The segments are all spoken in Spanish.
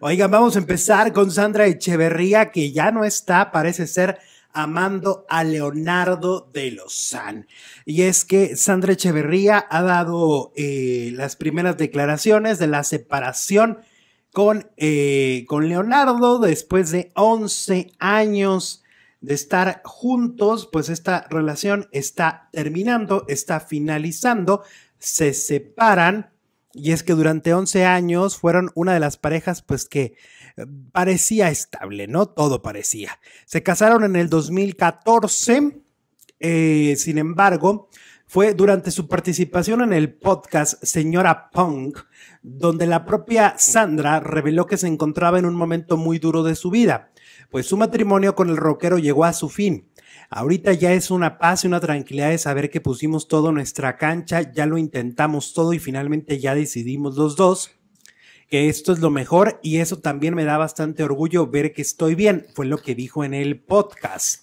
Oigan, vamos a empezar con Sandra Echeverría, que ya no está, parece ser amando a Leonardo de Lozán. Y es que Sandra Echeverría ha dado eh, las primeras declaraciones de la separación con, eh, con Leonardo después de 11 años de estar juntos, pues esta relación está terminando, está finalizando, se separan y es que durante 11 años fueron una de las parejas pues que eh, parecía estable, ¿no? Todo parecía. Se casaron en el 2014, eh, sin embargo, fue durante su participación en el podcast Señora Punk, donde la propia Sandra reveló que se encontraba en un momento muy duro de su vida pues su matrimonio con el rockero llegó a su fin. Ahorita ya es una paz y una tranquilidad de saber que pusimos todo nuestra cancha, ya lo intentamos todo y finalmente ya decidimos los dos que esto es lo mejor y eso también me da bastante orgullo ver que estoy bien, fue lo que dijo en el podcast.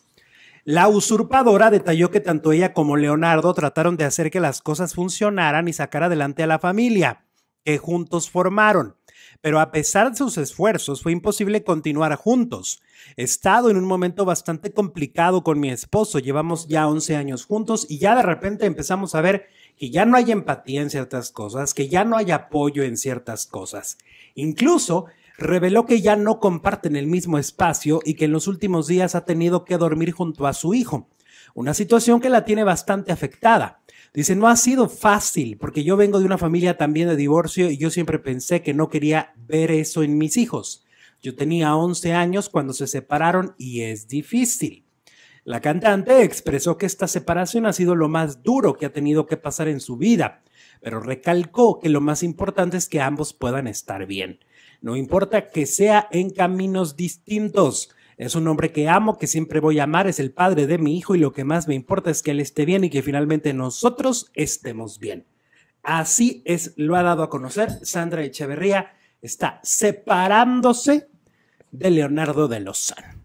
La usurpadora detalló que tanto ella como Leonardo trataron de hacer que las cosas funcionaran y sacar adelante a la familia que juntos formaron. Pero a pesar de sus esfuerzos, fue imposible continuar juntos. He estado en un momento bastante complicado con mi esposo. Llevamos ya 11 años juntos y ya de repente empezamos a ver que ya no hay empatía en ciertas cosas, que ya no hay apoyo en ciertas cosas. Incluso reveló que ya no comparten el mismo espacio y que en los últimos días ha tenido que dormir junto a su hijo, una situación que la tiene bastante afectada. Dice, no ha sido fácil porque yo vengo de una familia también de divorcio y yo siempre pensé que no quería ver eso en mis hijos. Yo tenía 11 años cuando se separaron y es difícil. La cantante expresó que esta separación ha sido lo más duro que ha tenido que pasar en su vida, pero recalcó que lo más importante es que ambos puedan estar bien. No importa que sea en caminos distintos, es un hombre que amo, que siempre voy a amar, es el padre de mi hijo y lo que más me importa es que él esté bien y que finalmente nosotros estemos bien. Así es, lo ha dado a conocer Sandra Echeverría, está separándose de Leonardo de Lozano.